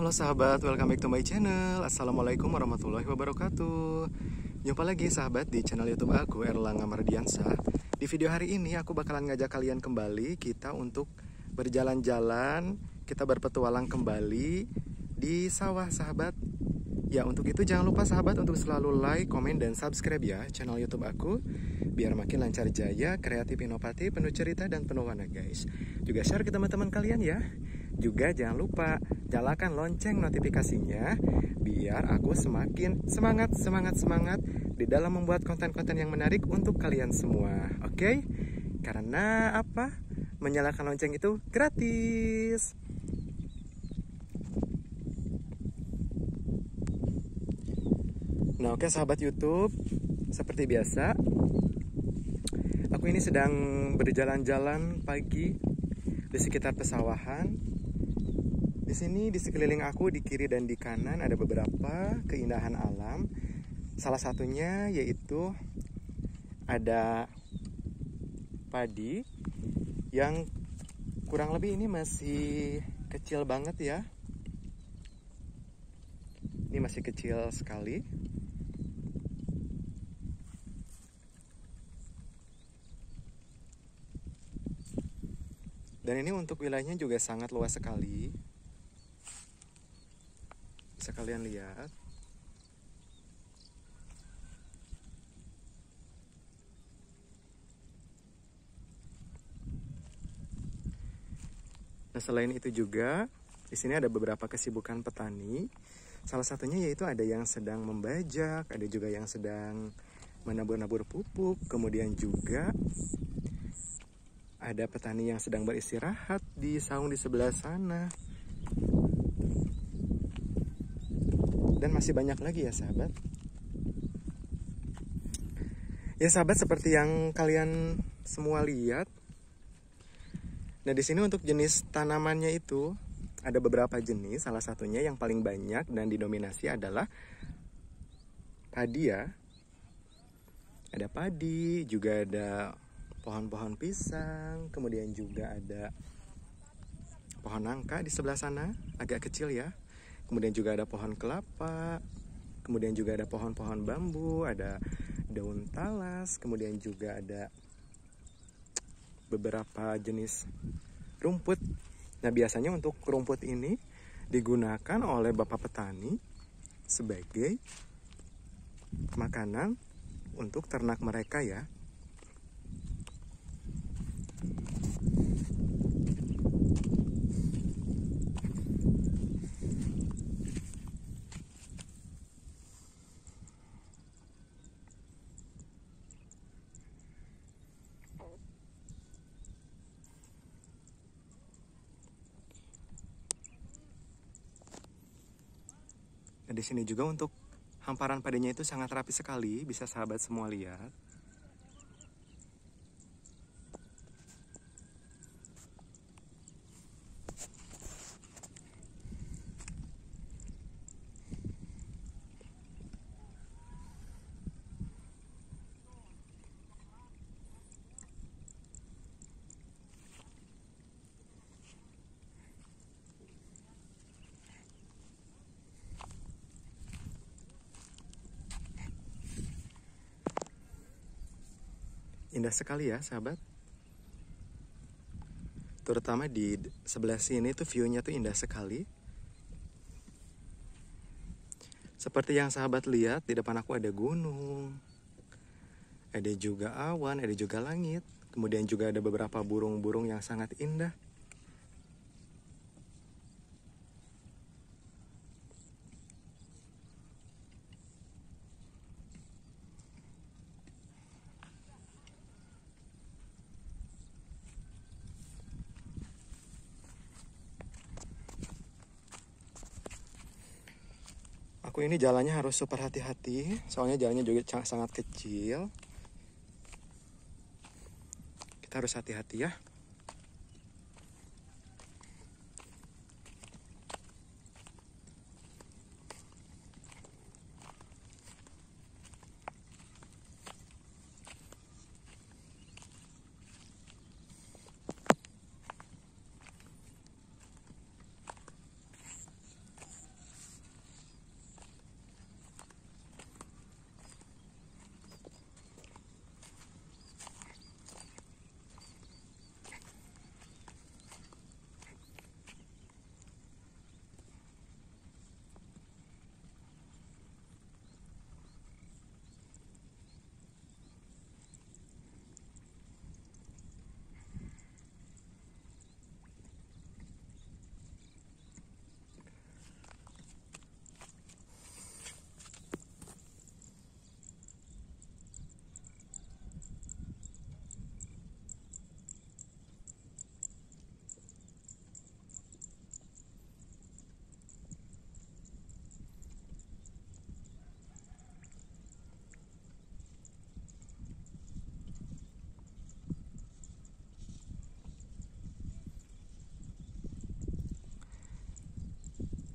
Halo sahabat, welcome back to my channel Assalamualaikum warahmatullahi wabarakatuh Jumpa lagi sahabat di channel youtube aku Erlangga Mardiansa Di video hari ini aku bakalan ngajak kalian kembali Kita untuk berjalan-jalan Kita berpetualang kembali Di sawah sahabat Ya untuk itu jangan lupa sahabat untuk selalu like, komen, dan subscribe ya channel youtube aku Biar makin lancar jaya, kreatif, inovatif, penuh cerita, dan penuh warna guys Juga share ke teman-teman kalian ya juga jangan lupa nyalakan lonceng notifikasinya biar aku semakin semangat semangat semangat di dalam membuat konten-konten yang menarik untuk kalian semua. Oke? Okay? Karena apa? Menyalakan lonceng itu gratis. Nah, oke okay, sahabat YouTube, seperti biasa aku ini sedang berjalan-jalan pagi di sekitar pesawahan di sini di sekeliling aku di kiri dan di kanan ada beberapa keindahan alam. Salah satunya yaitu ada padi yang kurang lebih ini masih kecil banget ya. Ini masih kecil sekali. Dan ini untuk wilayahnya juga sangat luas sekali bisa kalian lihat Nah, selain itu juga di sini ada beberapa kesibukan petani. Salah satunya yaitu ada yang sedang membajak, ada juga yang sedang menabur-nabur pupuk, kemudian juga ada petani yang sedang beristirahat di saung di sebelah sana. dan masih banyak lagi ya sahabat ya sahabat seperti yang kalian semua lihat nah di sini untuk jenis tanamannya itu ada beberapa jenis salah satunya yang paling banyak dan didominasi adalah padi ya ada padi juga ada pohon-pohon pisang kemudian juga ada pohon nangka di sebelah sana agak kecil ya kemudian juga ada pohon kelapa kemudian juga ada pohon-pohon bambu ada daun talas kemudian juga ada beberapa jenis rumput nah biasanya untuk rumput ini digunakan oleh bapak petani sebagai makanan untuk ternak mereka ya di sini juga untuk hamparan padanya itu sangat rapi sekali, bisa sahabat semua lihat. Indah sekali ya sahabat. Terutama di sebelah sini tuh view-nya tuh indah sekali. Seperti yang sahabat lihat di depan aku ada gunung. Ada juga awan, ada juga langit. Kemudian juga ada beberapa burung-burung yang sangat indah. Aku ini jalannya harus super hati-hati, soalnya jalannya juga sangat kecil. Kita harus hati-hati ya.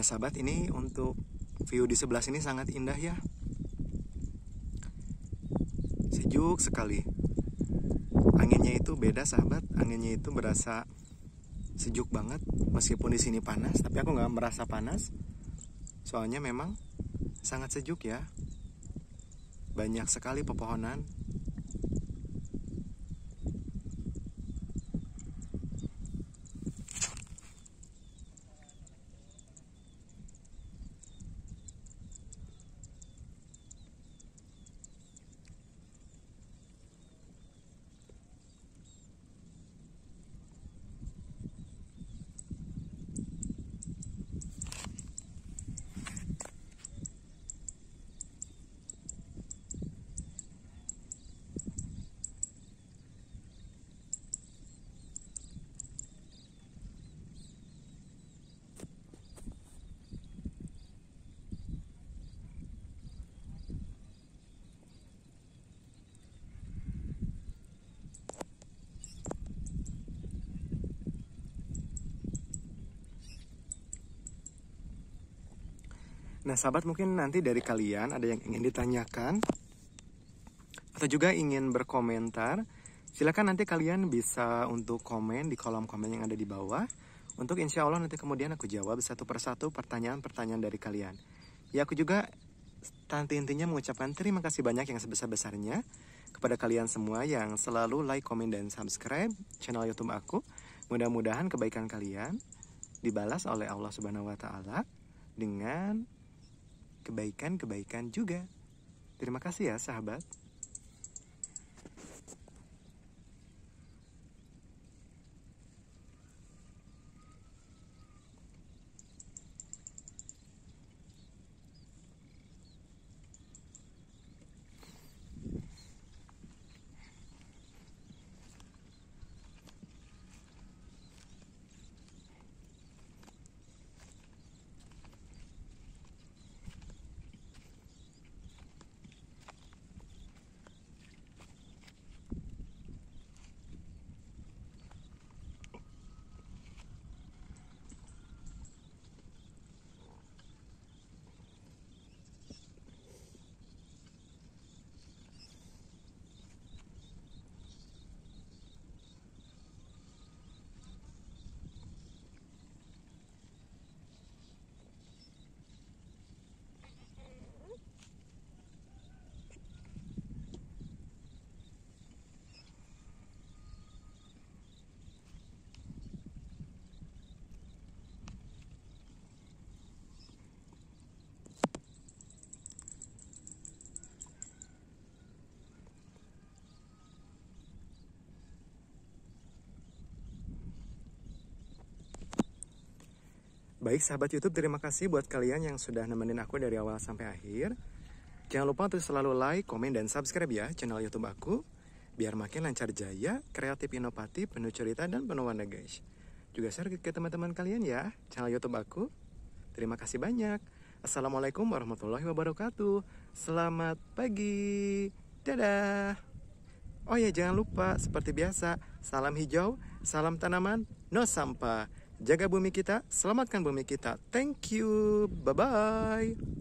Nah sahabat ini untuk view di sebelah sini sangat indah ya. Sejuk sekali. Anginnya itu beda sahabat, anginnya itu berasa sejuk banget meskipun di sini panas, tapi aku nggak merasa panas. Soalnya memang sangat sejuk ya. Banyak sekali pepohonan Nah, sahabat mungkin nanti dari kalian ada yang ingin ditanyakan atau juga ingin berkomentar, silakan nanti kalian bisa untuk komen di kolom komen yang ada di bawah. Untuk insya Allah nanti kemudian aku jawab satu persatu pertanyaan-pertanyaan dari kalian. Ya aku juga tanti intinya mengucapkan terima kasih banyak yang sebesar-besarnya kepada kalian semua yang selalu like, komen, dan subscribe channel YouTube aku. Mudah-mudahan kebaikan kalian dibalas oleh Allah Subhanahu wa taala dengan kebaikan-kebaikan juga. Terima kasih ya, sahabat. Baik sahabat YouTube, terima kasih buat kalian yang sudah nemenin aku dari awal sampai akhir. Jangan lupa untuk selalu like, komen, dan subscribe ya channel YouTube aku. Biar makin lancar jaya, kreatif inovatif, penuh cerita, dan penuh warna guys. Juga share ke teman-teman kalian ya channel YouTube aku. Terima kasih banyak. Assalamualaikum warahmatullahi wabarakatuh. Selamat pagi. Dadah. Oh ya jangan lupa seperti biasa, salam hijau, salam tanaman, no sampah. Jaga bumi kita, selamatkan bumi kita. Thank you. Bye bye.